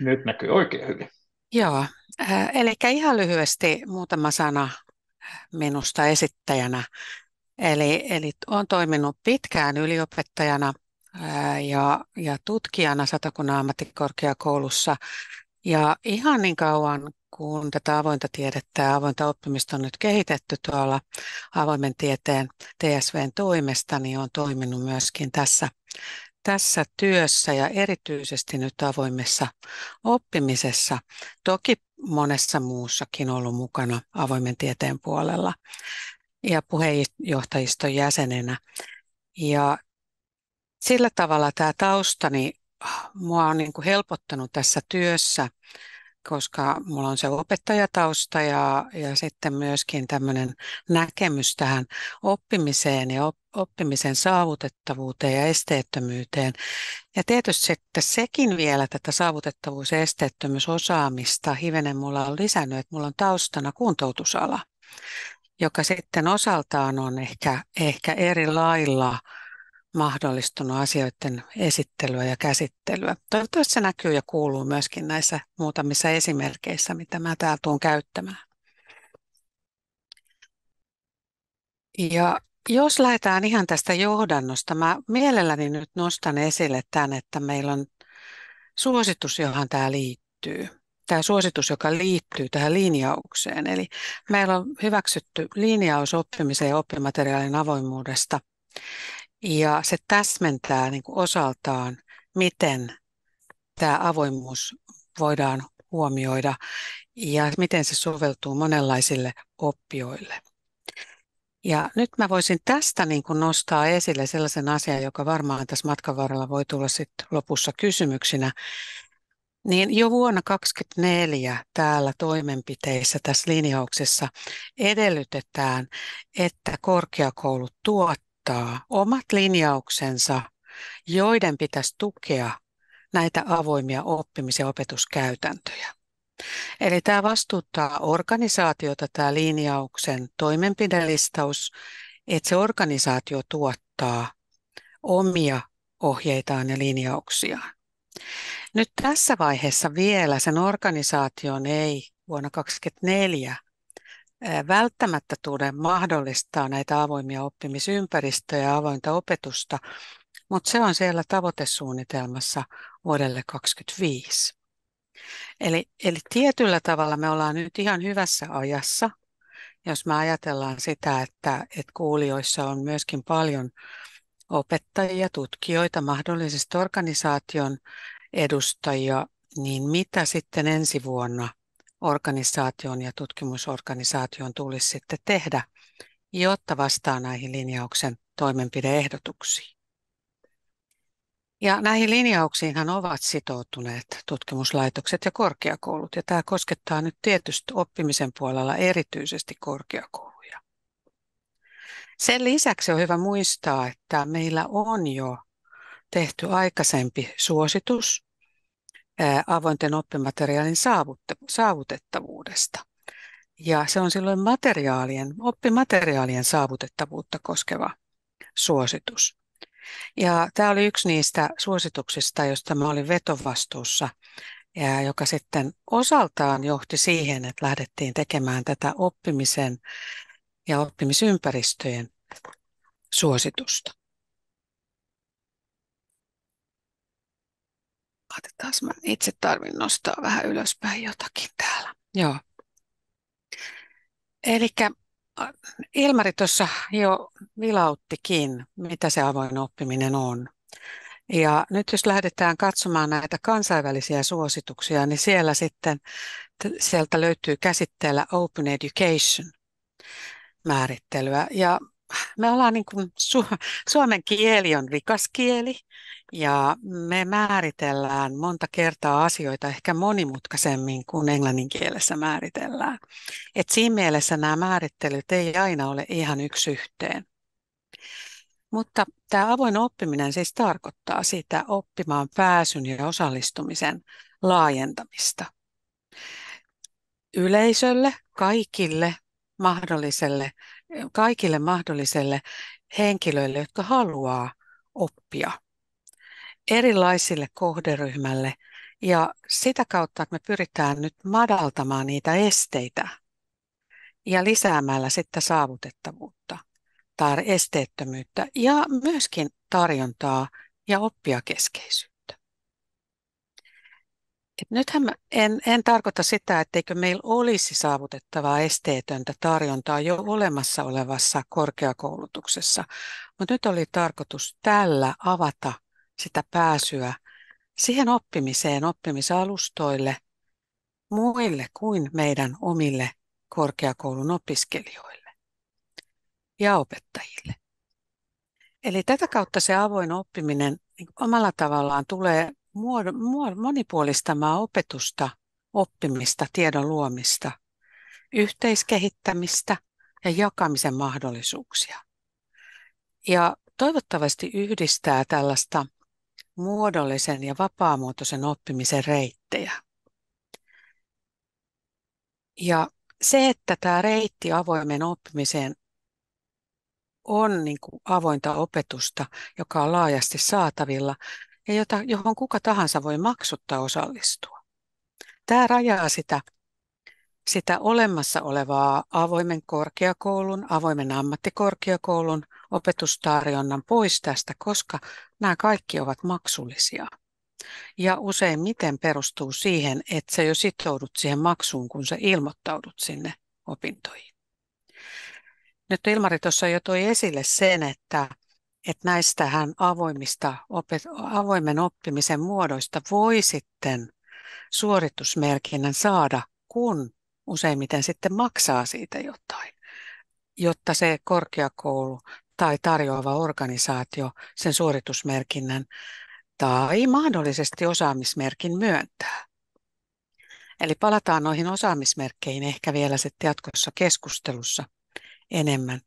Nyt näkyy oikein hyvin. Joo, äh, eli ihan lyhyesti muutama sana minusta esittäjänä. Eli, eli olen toiminut pitkään yliopettajana äh, ja, ja tutkijana Satakunnan ammattikorkeakoulussa. Ja ihan niin kauan kun tätä avointa tiedettä ja avointa oppimista on nyt kehitetty tuolla avoimen tieteen TSVn toimesta, niin on toiminut myöskin tässä tässä työssä ja erityisesti nyt avoimessa oppimisessa, toki monessa muussakin ollut mukana avoimen tieteen puolella ja puheenjohtajiston jäsenenä. Ja sillä tavalla tämä taustani ah, mua on niin kuin helpottanut tässä työssä koska mulla on se opettajatausta ja, ja sitten myöskin tämmöinen näkemys tähän oppimiseen ja op, oppimisen saavutettavuuteen ja esteettömyyteen. Ja tietysti että sekin vielä tätä saavutettavuus- ja esteettömyysosaamista hivenen mulla on lisännyt, että mulla on taustana kuntoutusala, joka sitten osaltaan on ehkä, ehkä eri lailla – mahdollistunut asioiden esittelyä ja käsittelyä. Toivottavasti se näkyy ja kuuluu myöskin näissä muutamissa esimerkkeissä, mitä mä täällä tuun käyttämään. Ja jos lähdetään ihan tästä johdannosta, mä mielelläni nyt nostan esille tämän, että meillä on suositus, johon tämä liittyy. Tämä suositus, joka liittyy tähän linjaukseen. Eli meillä on hyväksytty linjaus oppimisen ja oppimateriaalin avoimuudesta. Ja se täsmentää niin kuin osaltaan, miten tämä avoimuus voidaan huomioida ja miten se soveltuu monenlaisille oppijoille. Ja nyt mä voisin tästä niin kuin nostaa esille sellaisen asian, joka varmaan tässä matkan varrella voi tulla sitten lopussa kysymyksinä. Niin jo vuonna 2024 täällä toimenpiteissä tässä linjauksessa edellytetään, että korkeakoulut tuottavat ottaa omat linjauksensa, joiden pitäisi tukea näitä avoimia oppimis- ja opetuskäytäntöjä. Eli tämä vastuuttaa organisaatiota, tämä linjauksen toimenpidelistaus, että se organisaatio tuottaa omia ohjeitaan ja linjauksiaan. Nyt tässä vaiheessa vielä sen organisaation ei vuonna 2024 välttämättä tule mahdollistaa näitä avoimia oppimisympäristöjä ja avointa opetusta, mutta se on siellä tavoitesuunnitelmassa vuodelle 2025. Eli, eli tietyllä tavalla me ollaan nyt ihan hyvässä ajassa, jos me ajatellaan sitä, että, että kuulijoissa on myöskin paljon opettajia, tutkijoita, mahdollisesti organisaation edustajia, niin mitä sitten ensi vuonna – organisaation ja tutkimusorganisaation tulisi sitten tehdä, jotta vastaa näihin linjauksen toimenpideehdotuksiin. Ja näihin linjauksiinhan ovat sitoutuneet tutkimuslaitokset ja korkeakoulut, ja tämä koskettaa nyt tietysti oppimisen puolella erityisesti korkeakouluja. Sen lisäksi on hyvä muistaa, että meillä on jo tehty aikaisempi suositus avointen oppimateriaalin saavutettavuudesta. Ja se on silloin materiaalien, oppimateriaalien saavutettavuutta koskeva suositus. Ja tämä oli yksi niistä suosituksista, josta mä olin vetovastuussa, ja joka sitten osaltaan johti siihen, että lähdettiin tekemään tätä oppimisen ja oppimisympäristöjen suositusta. Otetaan, mä itse tarvin nostaa vähän ylöspäin jotakin täällä. Joo. Eli Ilmari tuossa jo vilauttikin, mitä se avoin oppiminen on. Ja nyt jos lähdetään katsomaan näitä kansainvälisiä suosituksia, niin siellä sitten sieltä löytyy käsitteellä Open Education määrittelyä. Ja me ollaan niin kuin, su- suomen kieli on rikas kieli ja me määritellään monta kertaa asioita ehkä monimutkaisemmin kuin englannin kielessä määritellään. Et siinä mielessä nämä määrittelyt ei aina ole ihan yksi yhteen. Mutta tämä avoin oppiminen siis tarkoittaa sitä oppimaan pääsyn ja osallistumisen laajentamista yleisölle, kaikille mahdolliselle kaikille mahdolliselle henkilöille, jotka haluaa oppia erilaisille kohderyhmälle. Ja sitä kautta, että me pyritään nyt madaltamaan niitä esteitä ja lisäämällä sitten saavutettavuutta tai esteettömyyttä ja myöskin tarjontaa ja oppiakeskeisyyttä. Et nythän mä en, en tarkoita sitä, etteikö meillä olisi saavutettavaa esteetöntä tarjontaa jo olemassa olevassa korkeakoulutuksessa, mutta nyt oli tarkoitus tällä avata sitä pääsyä siihen oppimiseen, oppimisalustoille muille kuin meidän omille korkeakoulun opiskelijoille ja opettajille. Eli tätä kautta se avoin oppiminen niin omalla tavallaan tulee muod- muod- monipuolistamaan opetusta, oppimista, tiedon luomista, yhteiskehittämistä ja jakamisen mahdollisuuksia. Ja toivottavasti yhdistää tällaista muodollisen ja vapaamuotoisen oppimisen reittejä. Ja se, että tämä reitti avoimen oppimiseen on niin kuin avointa opetusta, joka on laajasti saatavilla, ja jota, johon kuka tahansa voi maksutta osallistua. Tämä rajaa sitä, sitä olemassa olevaa avoimen korkeakoulun, avoimen ammattikorkeakoulun opetustarjonnan pois tästä, koska nämä kaikki ovat maksullisia. Ja useimmiten perustuu siihen, että sä jo sitoudut siihen maksuun, kun sä ilmoittaudut sinne opintoihin. Nyt Ilmari tuossa jo toi esille sen, että että näistähän avoimista, avoimen oppimisen muodoista voi sitten suoritusmerkinnän saada, kun useimmiten sitten maksaa siitä jotain, jotta se korkeakoulu tai tarjoava organisaatio sen suoritusmerkinnän tai mahdollisesti osaamismerkin myöntää. Eli palataan noihin osaamismerkkeihin ehkä vielä sitten jatkossa keskustelussa enemmän.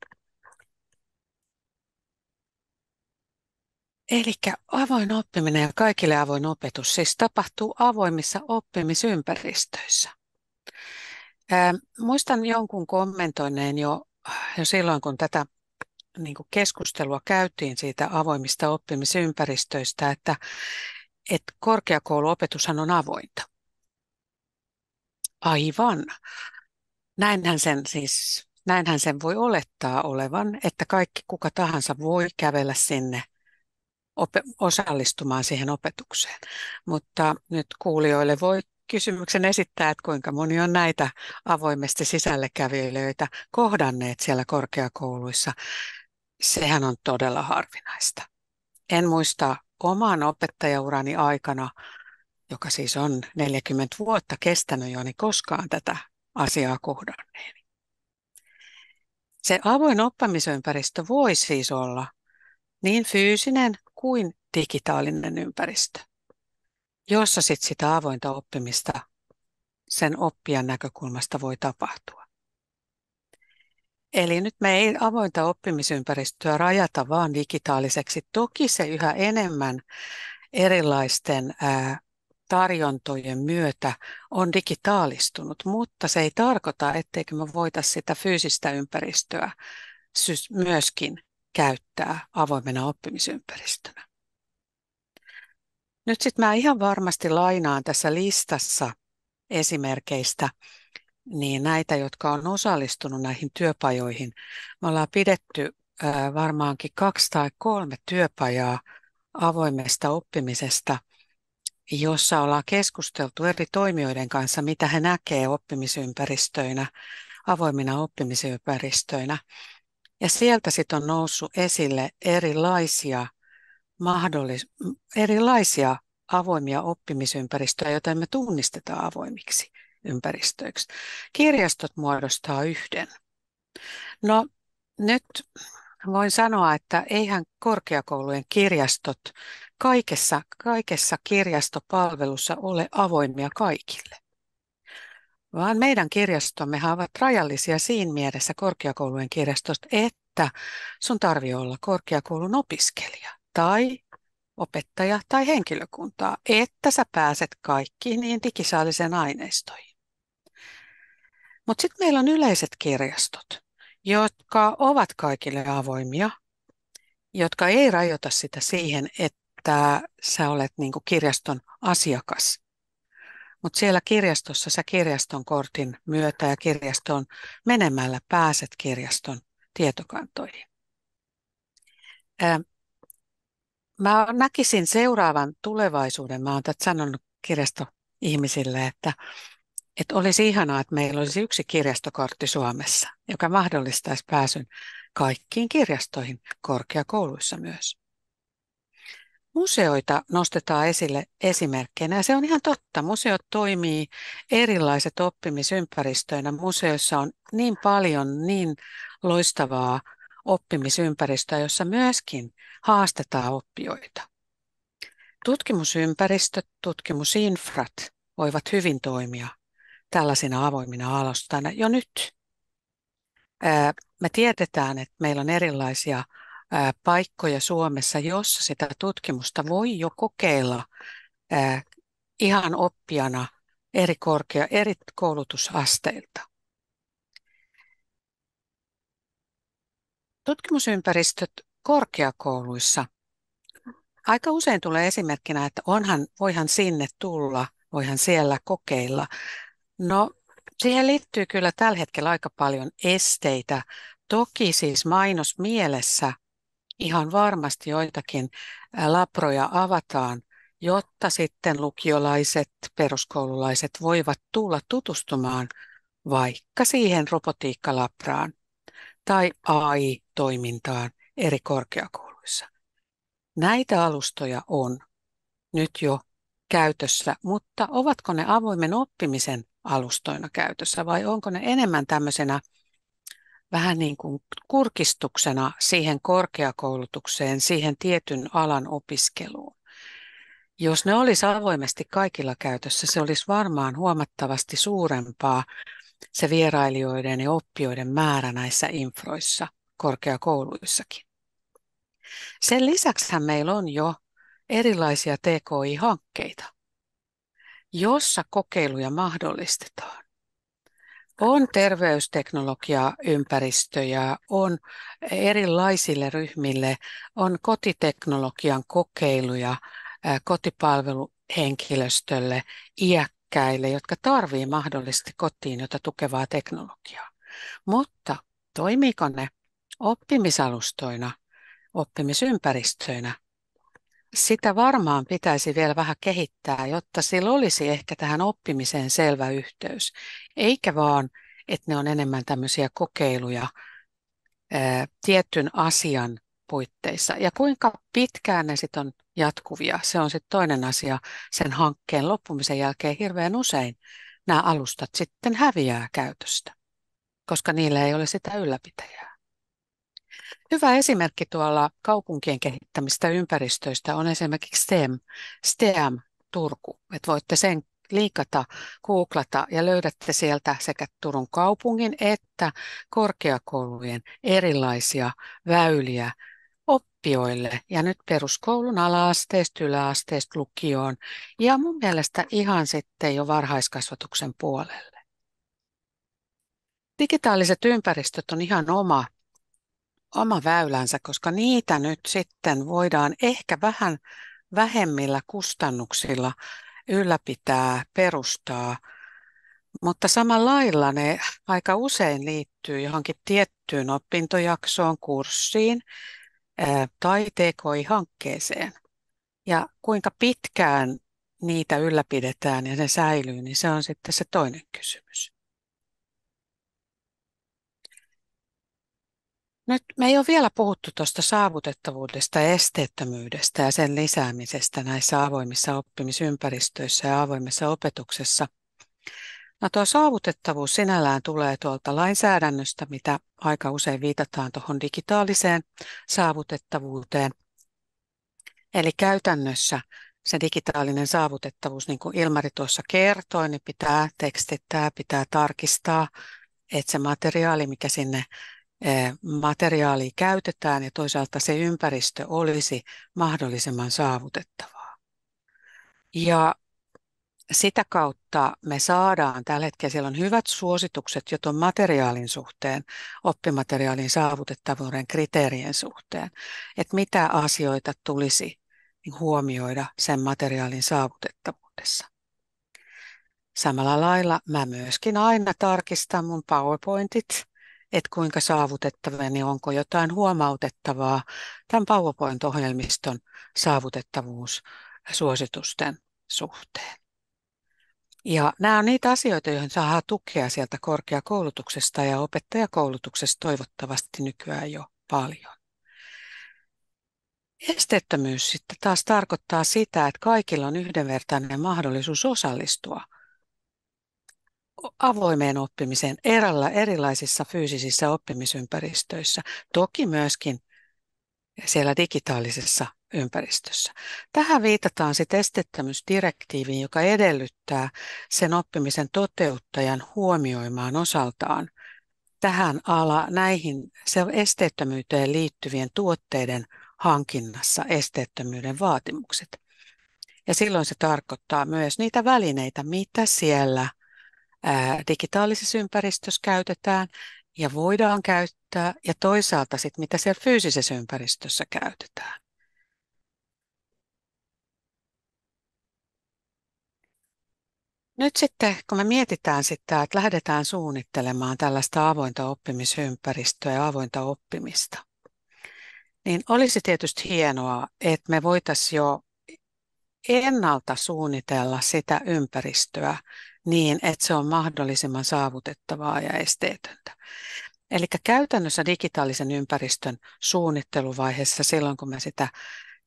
Eli avoin oppiminen ja kaikille avoin opetus siis tapahtuu avoimissa oppimisympäristöissä. Ää, ähm, muistan jonkun kommentoineen jo, jo silloin, kun tätä niin kuin keskustelua käytiin siitä avoimista oppimisympäristöistä, että, että korkeakouluopetushan on avointa. Aivan. Näinhän sen siis, näinhän sen voi olettaa olevan, että kaikki kuka tahansa voi kävellä sinne – op- osallistumaan siihen opetukseen. Mutta nyt kuulijoille voi kysymyksen esittää, että kuinka moni on näitä avoimesti sisällekävijöitä kohdanneet siellä korkeakouluissa. Sehän on todella harvinaista. En muista oman opettajaurani aikana, joka siis on 40 vuotta kestänyt jo, niin koskaan tätä asiaa kohdanneen. Se avoin oppimisympäristö voi siis olla niin fyysinen kuin digitaalinen ympäristö, jossa sit sitä avointa oppimista sen oppijan näkökulmasta voi tapahtua. Eli nyt me ei avointa oppimisympäristöä rajata vaan digitaaliseksi. Toki se yhä enemmän erilaisten ää, tarjontojen myötä on digitaalistunut, mutta se ei tarkoita, etteikö me voitaisiin sitä fyysistä ympäristöä myöskin käyttää avoimena oppimisympäristönä. Nyt sitten mä ihan varmasti lainaan tässä listassa esimerkkeistä niin näitä, jotka on osallistunut näihin työpajoihin. Me ollaan pidetty varmaankin kaksi tai kolme työpajaa avoimesta oppimisesta, jossa ollaan keskusteltu eri toimijoiden kanssa, mitä he näkevät oppimisympäristöinä, avoimina oppimisympäristöinä. Ja sieltä sitten on noussut esille erilaisia, mahdollis- erilaisia avoimia oppimisympäristöjä, joita me tunnistetaan avoimiksi ympäristöiksi. Kirjastot muodostaa yhden. No nyt voin sanoa, että eihän korkeakoulujen kirjastot kaikessa, kaikessa kirjastopalvelussa ole avoimia kaikille vaan meidän kirjastomme ovat rajallisia siinä mielessä korkeakoulujen kirjastosta, että sun tarvii olla korkeakoulun opiskelija tai opettaja tai henkilökuntaa, että sä pääset kaikkiin niin digitaalisen aineistoihin. Mutta sitten meillä on yleiset kirjastot, jotka ovat kaikille avoimia, jotka ei rajoita sitä siihen, että sä olet niinku kirjaston asiakas mutta siellä kirjastossa sä kirjaston kortin myötä ja kirjastoon menemällä pääset kirjaston tietokantoihin. Mä näkisin seuraavan tulevaisuuden. Mä oon tätä sanonut kirjastoihmisille, että, että olisi ihanaa, että meillä olisi yksi kirjastokortti Suomessa, joka mahdollistaisi pääsyn kaikkiin kirjastoihin korkeakouluissa myös. Museoita nostetaan esille esimerkkeinä ja se on ihan totta. Museot toimii erilaiset oppimisympäristöinä. Museossa on niin paljon niin loistavaa oppimisympäristöä, jossa myöskin haastetaan oppijoita. Tutkimusympäristöt, tutkimusinfrat voivat hyvin toimia tällaisina avoimina alustoina jo nyt. Me tiedetään, että meillä on erilaisia paikkoja Suomessa, jossa sitä tutkimusta voi jo kokeilla ihan oppijana eri, korkea, eri koulutusasteilta. Tutkimusympäristöt korkeakouluissa. Aika usein tulee esimerkkinä, että onhan, voihan sinne tulla, voihan siellä kokeilla. No, siihen liittyy kyllä tällä hetkellä aika paljon esteitä. Toki siis mainos mielessä ihan varmasti joitakin labroja avataan, jotta sitten lukiolaiset, peruskoululaiset voivat tulla tutustumaan vaikka siihen robotiikkalabraan tai AI-toimintaan eri korkeakouluissa. Näitä alustoja on nyt jo käytössä, mutta ovatko ne avoimen oppimisen alustoina käytössä vai onko ne enemmän tämmöisenä vähän niin kuin kurkistuksena siihen korkeakoulutukseen, siihen tietyn alan opiskeluun. Jos ne olisi avoimesti kaikilla käytössä, se olisi varmaan huomattavasti suurempaa se vierailijoiden ja oppijoiden määrä näissä infroissa korkeakouluissakin. Sen lisäksi meillä on jo erilaisia TKI-hankkeita, jossa kokeiluja mahdollistetaan. On terveysteknologiaympäristöjä, on erilaisille ryhmille, on kotiteknologian kokeiluja kotipalveluhenkilöstölle, iäkkäille, jotka tarvii mahdollisesti kotiin jota tukevaa teknologiaa. Mutta toimiiko ne oppimisalustoina, oppimisympäristöinä sitä varmaan pitäisi vielä vähän kehittää, jotta sillä olisi ehkä tähän oppimiseen selvä yhteys, eikä vaan, että ne on enemmän tämmöisiä kokeiluja ää, tietyn asian puitteissa. Ja kuinka pitkään ne sitten on jatkuvia, se on sitten toinen asia sen hankkeen loppumisen jälkeen hirveän usein nämä alustat sitten häviää käytöstä, koska niillä ei ole sitä ylläpitäjää. Hyvä esimerkki tuolla kaupunkien kehittämistä ympäristöistä on esimerkiksi STEM, STEM Turku. Et voitte sen liikata, googlata ja löydätte sieltä sekä Turun kaupungin että korkeakoulujen erilaisia väyliä oppijoille ja nyt peruskoulun ala-asteesta, yläasteesta, lukioon ja mun mielestä ihan sitten jo varhaiskasvatuksen puolelle. Digitaaliset ympäristöt on ihan oma oma väylänsä, koska niitä nyt sitten voidaan ehkä vähän vähemmillä kustannuksilla ylläpitää, perustaa, mutta samalla lailla ne aika usein liittyy johonkin tiettyyn opintojaksoon, kurssiin tai TKI-hankkeeseen. Ja kuinka pitkään niitä ylläpidetään ja ne säilyy, niin se on sitten se toinen kysymys. Nyt me ei ole vielä puhuttu tuosta saavutettavuudesta, esteettömyydestä ja sen lisäämisestä näissä avoimissa oppimisympäristöissä ja avoimessa opetuksessa. No tuo saavutettavuus sinällään tulee tuolta lainsäädännöstä, mitä aika usein viitataan tuohon digitaaliseen saavutettavuuteen. Eli käytännössä se digitaalinen saavutettavuus, niin kuin Ilmari tuossa kertoi, niin pitää tekstittää, pitää tarkistaa, että se materiaali, mikä sinne materiaalia käytetään ja toisaalta se ympäristö olisi mahdollisimman saavutettavaa. Ja sitä kautta me saadaan tällä hetkellä, siellä on hyvät suositukset jo tuon materiaalin suhteen, oppimateriaalin saavutettavuuden kriteerien suhteen, että mitä asioita tulisi huomioida sen materiaalin saavutettavuudessa. Samalla lailla mä myöskin aina tarkistan mun PowerPointit että kuinka saavutettavia, niin onko jotain huomautettavaa tämän PowerPoint-ohjelmiston suositusten suhteen. Ja nämä on niitä asioita, joihin saa tukea sieltä korkeakoulutuksesta ja opettajakoulutuksesta toivottavasti nykyään jo paljon. Esteettömyys sitten taas tarkoittaa sitä, että kaikilla on yhdenvertainen mahdollisuus osallistua – avoimeen oppimiseen erillä, erilaisissa fyysisissä oppimisympäristöissä, toki myöskin siellä digitaalisessa ympäristössä. Tähän viitataan sitten estettämysdirektiiviin, joka edellyttää sen oppimisen toteuttajan huomioimaan osaltaan tähän ala, näihin se esteettömyyteen liittyvien tuotteiden hankinnassa esteettömyyden vaatimukset. Ja silloin se tarkoittaa myös niitä välineitä, mitä siellä digitaalisessa ympäristössä käytetään ja voidaan käyttää, ja toisaalta sitten mitä siellä fyysisessä ympäristössä käytetään. Nyt sitten, kun me mietitään sitä, että lähdetään suunnittelemaan tällaista avointa oppimisympäristöä ja avointa oppimista, niin olisi tietysti hienoa, että me voitaisiin jo ennalta suunnitella sitä ympäristöä, niin, että se on mahdollisimman saavutettavaa ja esteetöntä. Eli käytännössä digitaalisen ympäristön suunnitteluvaiheessa silloin, kun me sitä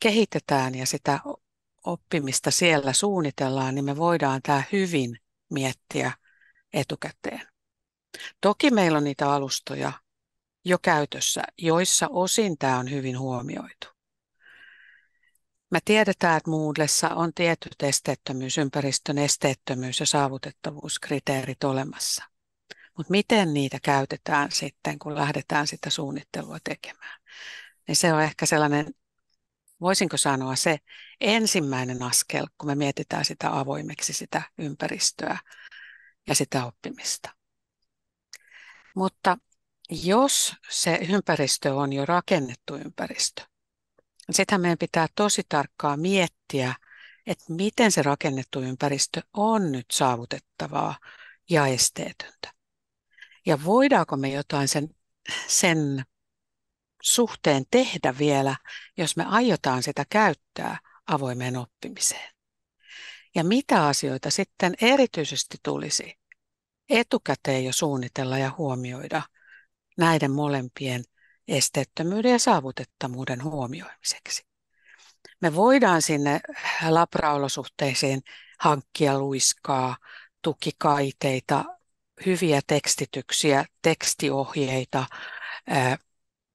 kehitetään ja sitä oppimista siellä suunnitellaan, niin me voidaan tämä hyvin miettiä etukäteen. Toki meillä on niitä alustoja jo käytössä, joissa osin tämä on hyvin huomioitu. Me tiedetään, että Moodlessa on tietyt esteettömyys, ympäristön esteettömyys ja saavutettavuuskriteerit olemassa. Mutta miten niitä käytetään sitten, kun lähdetään sitä suunnittelua tekemään? Niin se on ehkä sellainen, voisinko sanoa, se ensimmäinen askel, kun me mietitään sitä avoimeksi, sitä ympäristöä ja sitä oppimista. Mutta jos se ympäristö on jo rakennettu ympäristö, Sitähän meidän pitää tosi tarkkaan miettiä, että miten se rakennettu ympäristö on nyt saavutettavaa ja esteetöntä. Ja voidaanko me jotain sen, sen suhteen tehdä vielä, jos me aiotaan sitä käyttää avoimeen oppimiseen. Ja mitä asioita sitten erityisesti tulisi etukäteen jo suunnitella ja huomioida näiden molempien esteettömyyden ja saavutettavuuden huomioimiseksi. Me voidaan sinne labraolosuhteisiin hankkia luiskaa, tukikaiteita, hyviä tekstityksiä, tekstiohjeita.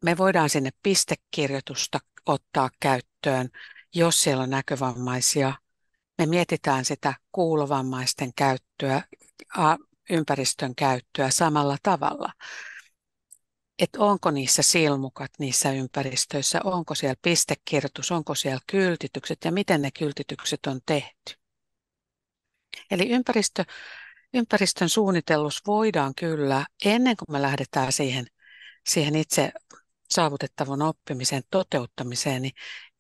Me voidaan sinne pistekirjoitusta ottaa käyttöön, jos siellä on näkövammaisia. Me mietitään sitä kuulovammaisten käyttöä, ympäristön käyttöä samalla tavalla että onko niissä silmukat niissä ympäristöissä, onko siellä pistekirjoitus, onko siellä kyltitykset ja miten ne kyltitykset on tehty. Eli ympäristö, ympäristön suunnitellus voidaan kyllä, ennen kuin me lähdetään siihen, siihen itse saavutettavan oppimisen toteuttamiseen, niin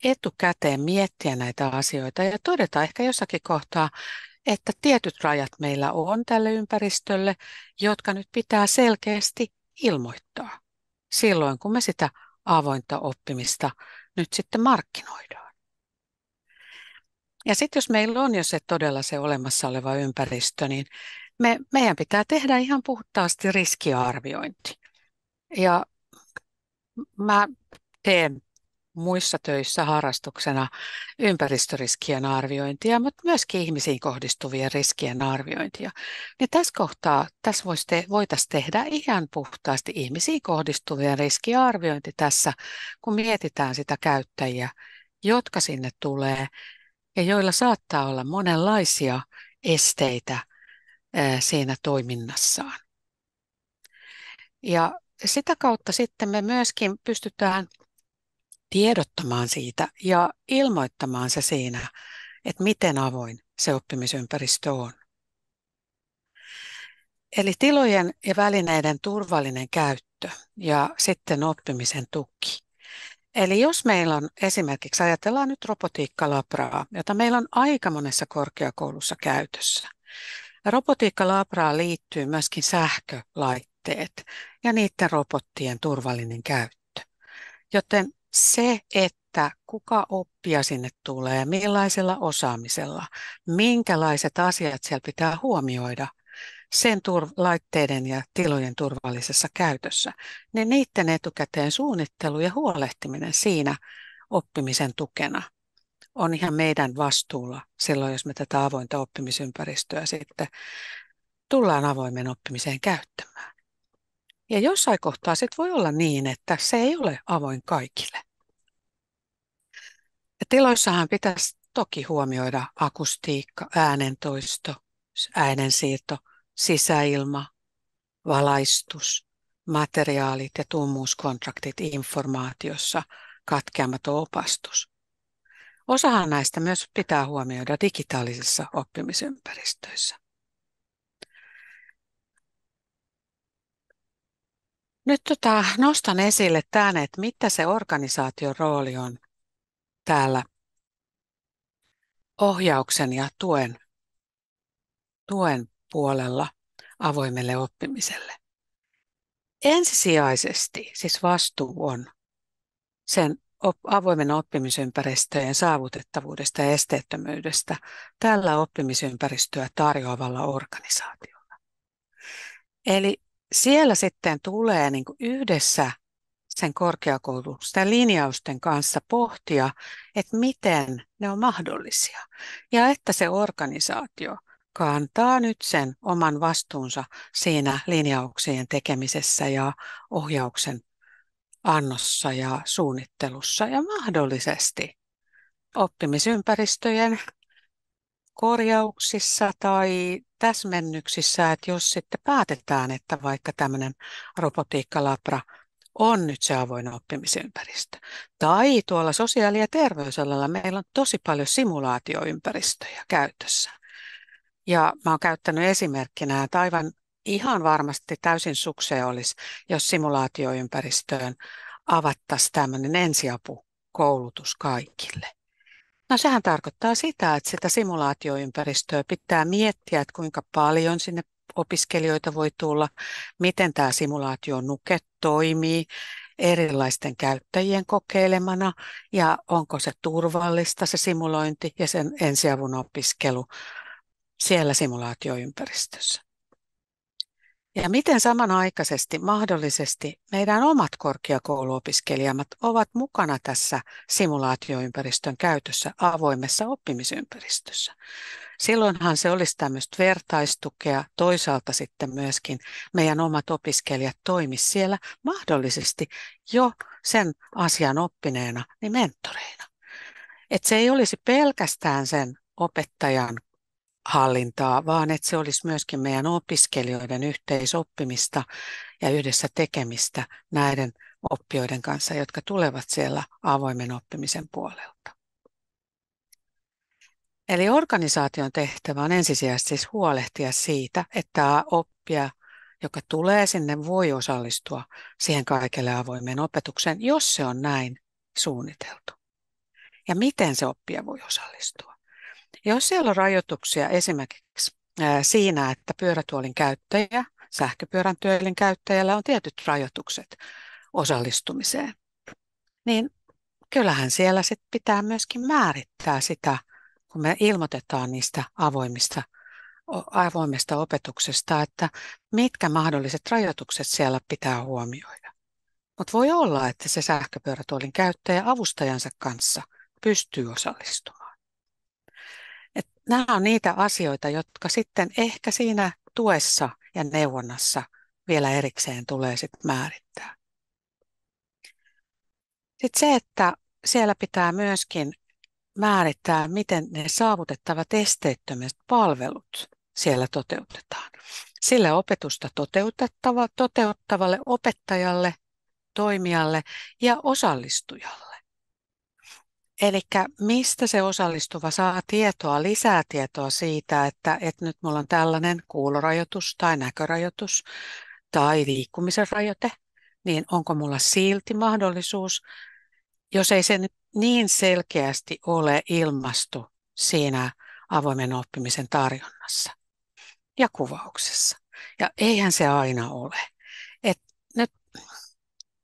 etukäteen miettiä näitä asioita ja todeta ehkä jossakin kohtaa, että tietyt rajat meillä on tälle ympäristölle, jotka nyt pitää selkeästi ilmoittaa silloin, kun me sitä avointa oppimista nyt sitten markkinoidaan. Ja sitten jos meillä on jo se todella se olemassa oleva ympäristö, niin me, meidän pitää tehdä ihan puhtaasti riskiarviointi. Ja mä teen muissa töissä harrastuksena ympäristöriskien arviointia, mutta myöskin ihmisiin kohdistuvien riskien arviointia. Niin tässä kohtaa tässä te, voitaisiin tehdä ihan puhtaasti ihmisiin kohdistuvien riskiarviointi tässä, kun mietitään sitä käyttäjiä, jotka sinne tulee ja joilla saattaa olla monenlaisia esteitä siinä toiminnassaan. Ja sitä kautta sitten me myöskin pystytään tiedottamaan siitä ja ilmoittamaan se siinä, että miten avoin se oppimisympäristö on. Eli tilojen ja välineiden turvallinen käyttö ja sitten oppimisen tuki. Eli jos meillä on esimerkiksi, ajatellaan nyt robotiikkalabraa, jota meillä on aika monessa korkeakoulussa käytössä. Robotiikkalabraa liittyy myöskin sähkölaitteet ja niiden robottien turvallinen käyttö. Joten se, että kuka oppia sinne tulee, millaisella osaamisella, minkälaiset asiat siellä pitää huomioida sen tur- laitteiden ja tilojen turvallisessa käytössä, niin niiden etukäteen suunnittelu ja huolehtiminen siinä oppimisen tukena on ihan meidän vastuulla silloin, jos me tätä avointa oppimisympäristöä sitten tullaan avoimen oppimiseen käyttämään. Ja jossain kohtaa sitten voi olla niin, että se ei ole avoin kaikille. Ja tiloissahan pitäisi toki huomioida akustiikka, äänentoisto, äänensiirto, sisäilma, valaistus, materiaalit ja tummuuskontraktit informaatiossa, katkeamaton opastus. Osahan näistä myös pitää huomioida digitaalisissa oppimisympäristöissä. Nyt tota, nostan esille tämän, että mitä se organisaation rooli on täällä ohjauksen ja tuen, tuen puolella avoimelle oppimiselle. Ensisijaisesti siis vastuu on sen avoimen oppimisympäristöjen saavutettavuudesta ja esteettömyydestä tällä oppimisympäristöä tarjoavalla organisaatiolla. Eli siellä sitten tulee niin kuin yhdessä sen korkeakoulutuksen linjausten kanssa pohtia, että miten ne on mahdollisia. Ja että se organisaatio kantaa nyt sen oman vastuunsa siinä linjauksien tekemisessä ja ohjauksen annossa ja suunnittelussa ja mahdollisesti oppimisympäristöjen korjauksissa tai täsmennyksissä, että jos sitten päätetään, että vaikka tämmöinen robotiikkalabra on nyt se avoin oppimisympäristö. Tai tuolla sosiaali- ja terveysalalla meillä on tosi paljon simulaatioympäristöjä käytössä. Ja mä oon käyttänyt esimerkkinä, että aivan ihan varmasti täysin sukse olisi, jos simulaatioympäristöön avattaisiin tämmöinen ensiapukoulutus kaikille. No sehän tarkoittaa sitä, että sitä simulaatioympäristöä pitää miettiä, että kuinka paljon sinne opiskelijoita voi tulla, miten tämä simulaatio nuke toimii erilaisten käyttäjien kokeilemana ja onko se turvallista se simulointi ja sen ensiavun opiskelu siellä simulaatioympäristössä. Ja miten samanaikaisesti mahdollisesti meidän omat korkeakouluopiskelijamme ovat mukana tässä simulaatioympäristön käytössä avoimessa oppimisympäristössä? Silloinhan se olisi tämmöistä vertaistukea, toisaalta sitten myöskin meidän omat opiskelijat toimis siellä mahdollisesti jo sen asian oppineena, niin mentoreina. Et se ei olisi pelkästään sen opettajan hallintaa, vaan että se olisi myöskin meidän opiskelijoiden yhteisoppimista ja yhdessä tekemistä näiden oppijoiden kanssa, jotka tulevat siellä avoimen oppimisen puolelta. Eli organisaation tehtävä on ensisijaisesti siis huolehtia siitä, että oppija, joka tulee sinne, voi osallistua siihen kaikelle avoimeen opetukseen, jos se on näin suunniteltu. Ja miten se oppija voi osallistua? Jos siellä on rajoituksia esimerkiksi siinä, että pyörätuolin käyttäjä, sähköpyörän työlin käyttäjällä on tietyt rajoitukset osallistumiseen, niin kyllähän siellä sit pitää myöskin määrittää sitä, kun me ilmoitetaan niistä avoimista avoimesta opetuksesta, että mitkä mahdolliset rajoitukset siellä pitää huomioida. Mutta voi olla, että se sähköpyörätuolin käyttäjä avustajansa kanssa pystyy osallistumaan nämä on niitä asioita, jotka sitten ehkä siinä tuessa ja neuvonnassa vielä erikseen tulee sitten määrittää. Sitten se, että siellä pitää myöskin määrittää, miten ne saavutettavat esteettömät palvelut siellä toteutetaan. Sille opetusta toteuttavalle opettajalle, toimijalle ja osallistujalle. Eli mistä se osallistuva saa tietoa, lisää tietoa siitä, että, että nyt mulla on tällainen kuulorajoitus tai näkörajoitus tai liikkumisen rajoite, niin onko mulla silti mahdollisuus, jos ei se nyt niin selkeästi ole ilmastu siinä avoimen oppimisen tarjonnassa ja kuvauksessa. Ja eihän se aina ole.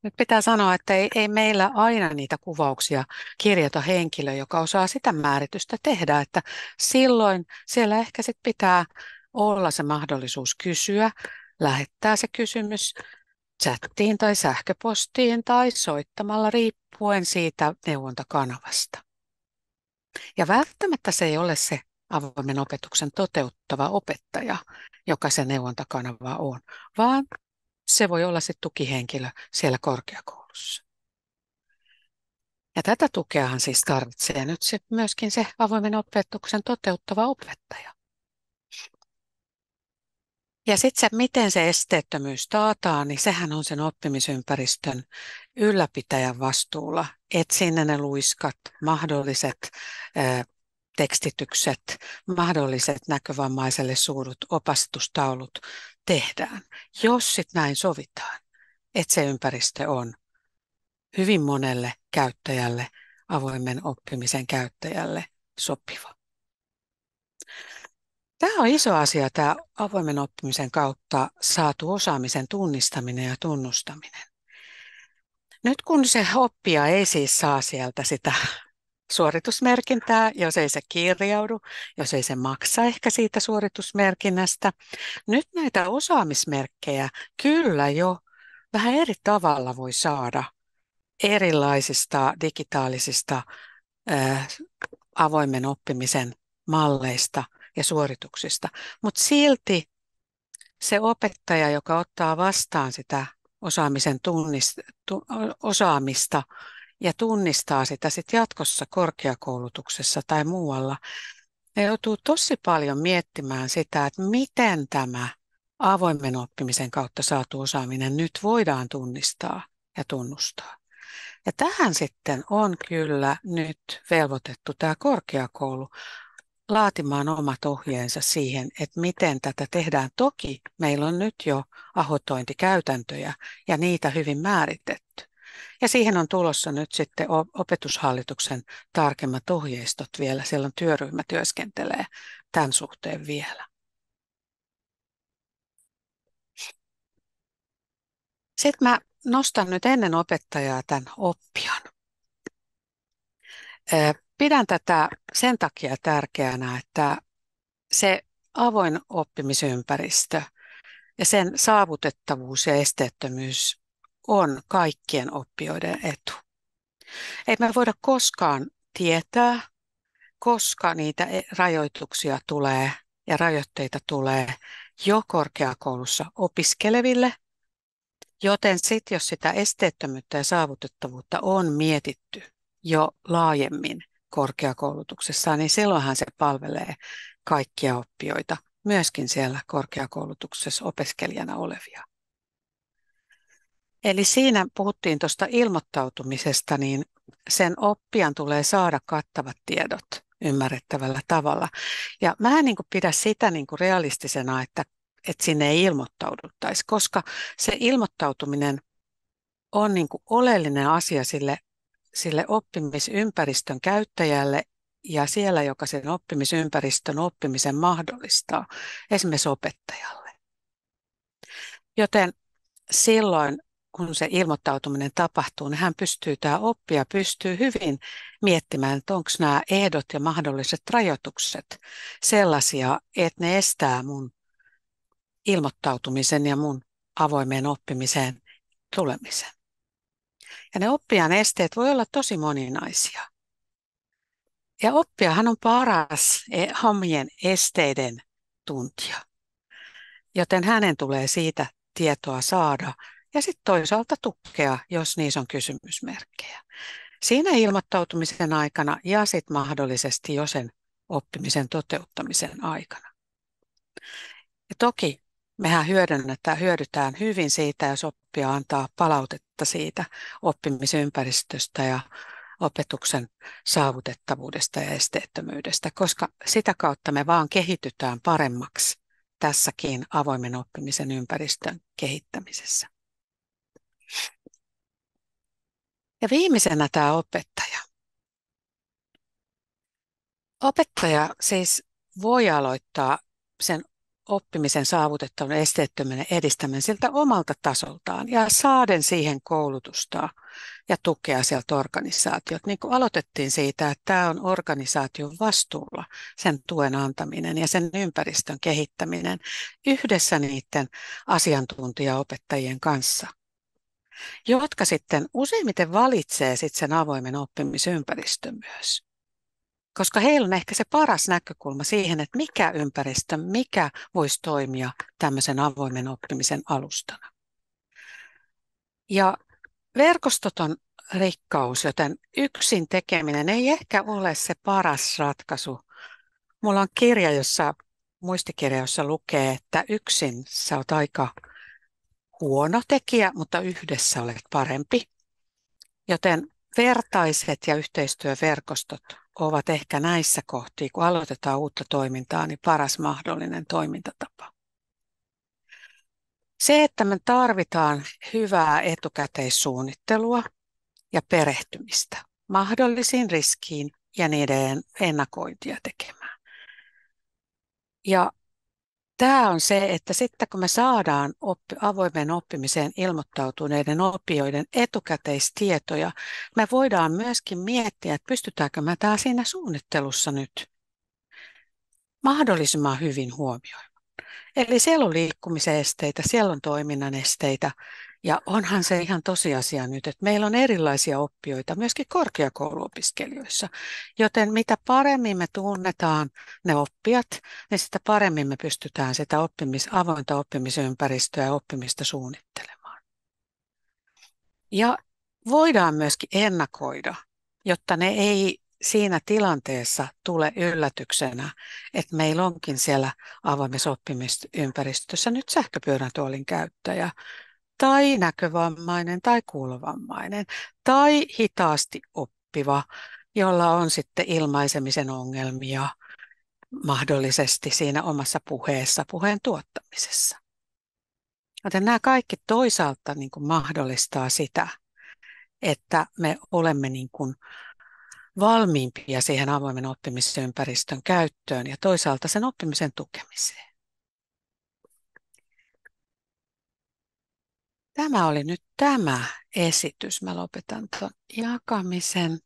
Nyt pitää sanoa, että ei, ei meillä aina niitä kuvauksia kirjoita henkilö, joka osaa sitä määritystä tehdä, että silloin siellä ehkä sit pitää olla se mahdollisuus kysyä, lähettää se kysymys chattiin tai sähköpostiin tai soittamalla riippuen siitä neuvontakanavasta. Ja välttämättä se ei ole se avoimen opetuksen toteuttava opettaja, joka se neuvontakanava on, vaan se voi olla se tukihenkilö siellä korkeakoulussa. Ja tätä tukeahan siis tarvitsee nyt se, myöskin se avoimen opetuksen toteuttava opettaja. Ja sitten se, miten se esteettömyys taataan, niin sehän on sen oppimisympäristön ylläpitäjän vastuulla, että sinne ne luiskat, mahdolliset ö, tekstitykset, mahdolliset näkövammaiselle suurut opastustaulut tehdään, jos sitten näin sovitaan, että se ympäristö on hyvin monelle käyttäjälle, avoimen oppimisen käyttäjälle sopiva. Tämä on iso asia, tämä avoimen oppimisen kautta saatu osaamisen tunnistaminen ja tunnustaminen. Nyt kun se oppija ei siis saa sieltä sitä suoritusmerkintää, jos ei se kirjaudu, jos ei se maksa ehkä siitä suoritusmerkinnästä. Nyt näitä osaamismerkkejä kyllä jo vähän eri tavalla voi saada erilaisista digitaalisista äh, avoimen oppimisen malleista ja suorituksista, mutta silti se opettaja, joka ottaa vastaan sitä osaamisen tunnist, tu, osaamista ja tunnistaa sitä sit jatkossa korkeakoulutuksessa tai muualla, ne joutuu tosi paljon miettimään sitä, että miten tämä avoimen oppimisen kautta saatu osaaminen nyt voidaan tunnistaa ja tunnustaa. Ja tähän sitten on kyllä nyt velvoitettu tämä korkeakoulu laatimaan omat ohjeensa siihen, että miten tätä tehdään. Toki meillä on nyt jo ahotointikäytäntöjä ja niitä hyvin määritetty. Ja siihen on tulossa nyt sitten opetushallituksen tarkemmat ohjeistot vielä. Siellä on työryhmä työskentelee tämän suhteen vielä. Sitten mä nostan nyt ennen opettajaa tämän oppijan. Pidän tätä sen takia tärkeänä, että se avoin oppimisympäristö ja sen saavutettavuus ja esteettömyys on kaikkien oppijoiden etu. Ei me voida koskaan tietää, koska niitä e-, rajoituksia tulee ja rajoitteita tulee jo korkeakoulussa opiskeleville, joten sitten jos sitä esteettömyyttä ja saavutettavuutta on mietitty jo laajemmin korkeakoulutuksessa, niin silloinhan se palvelee kaikkia oppijoita, myöskin siellä korkeakoulutuksessa opiskelijana olevia. Eli siinä puhuttiin tuosta ilmoittautumisesta, niin sen oppijan tulee saada kattavat tiedot ymmärrettävällä tavalla. Ja mä en niin kuin pidä sitä niin kuin realistisena, että, että sinne ei ilmoittauduttaisi, koska se ilmoittautuminen on niin kuin oleellinen asia sille, sille oppimisympäristön käyttäjälle ja siellä, joka sen oppimisympäristön oppimisen mahdollistaa, esimerkiksi opettajalle. Joten silloin kun se ilmoittautuminen tapahtuu, niin hän pystyy, tämä oppija pystyy hyvin miettimään, että onko nämä ehdot ja mahdolliset rajoitukset sellaisia, että ne estää mun ilmoittautumisen ja mun avoimeen oppimiseen tulemisen. Ja ne oppijan esteet voi olla tosi moninaisia. Ja oppijahan on paras e, hommien esteiden tuntija. Joten hänen tulee siitä tietoa saada ja sitten toisaalta tukea, jos niissä on kysymysmerkkejä. Siinä ilmoittautumisen aikana ja sitten mahdollisesti jo sen oppimisen toteuttamisen aikana. Ja toki mehän hyödynnetään, hyödytään hyvin siitä, jos oppia antaa palautetta siitä oppimisympäristöstä ja opetuksen saavutettavuudesta ja esteettömyydestä, koska sitä kautta me vaan kehitytään paremmaksi tässäkin avoimen oppimisen ympäristön kehittämisessä. Ja viimeisenä tämä opettaja. Opettaja siis voi aloittaa sen oppimisen saavutettavan esteettömyyden edistämisen siltä omalta tasoltaan ja saaden siihen koulutusta ja tukea sieltä organisaatiot. Niin kuin aloitettiin siitä, että tämä on organisaation vastuulla sen tuen antaminen ja sen ympäristön kehittäminen yhdessä niiden asiantuntijaopettajien kanssa – jotka sitten useimmiten valitsee sitten sen avoimen oppimisympäristön myös. Koska heillä on ehkä se paras näkökulma siihen, että mikä ympäristö, mikä voisi toimia tämmöisen avoimen oppimisen alustana. Ja verkostot on rikkaus, joten yksin tekeminen ei ehkä ole se paras ratkaisu. Mulla on kirja, jossa muistikirja, jossa lukee, että yksin sä oot aika huono tekijä, mutta yhdessä olet parempi. Joten vertaiset ja yhteistyöverkostot ovat ehkä näissä kohtia, kun aloitetaan uutta toimintaa, niin paras mahdollinen toimintatapa. Se, että me tarvitaan hyvää etukäteissuunnittelua ja perehtymistä mahdollisiin riskiin ja niiden ennakointia tekemään. Ja tämä on se, että sitten kun me saadaan oppi, avoimeen oppimiseen ilmoittautuneiden oppijoiden etukäteistietoja, me voidaan myöskin miettiä, että pystytäänkö me tämä siinä suunnittelussa nyt mahdollisimman hyvin huomioimaan. Eli siellä on liikkumisen esteitä, siellä on toiminnan esteitä, ja onhan se niin. ihan tosiasia nyt, että meillä on erilaisia oppijoita myöskin korkeakouluopiskelijoissa. Joten mitä paremmin me tunnetaan ne oppijat, niin sitä paremmin me pystytään sitä oppimis, avointa oppimisympäristöä ja oppimista suunnittelemaan. Ja voidaan myöskin ennakoida, jotta ne ei siinä tilanteessa tule yllätyksenä, että meillä onkin siellä avoimessa oppimisympäristössä nyt sähköpyörätuolin käyttäjä tai näkövammainen tai kuulovammainen tai hitaasti oppiva, jolla on sitten ilmaisemisen ongelmia mahdollisesti siinä omassa puheessa, puheen tuottamisessa. Joten nämä kaikki toisaalta niin kuin mahdollistaa sitä, että me olemme niin kuin valmiimpia siihen avoimen oppimisympäristön käyttöön ja toisaalta sen oppimisen tukemiseen. Tämä oli nyt tämä esitys. Mä lopetan tuon jakamisen.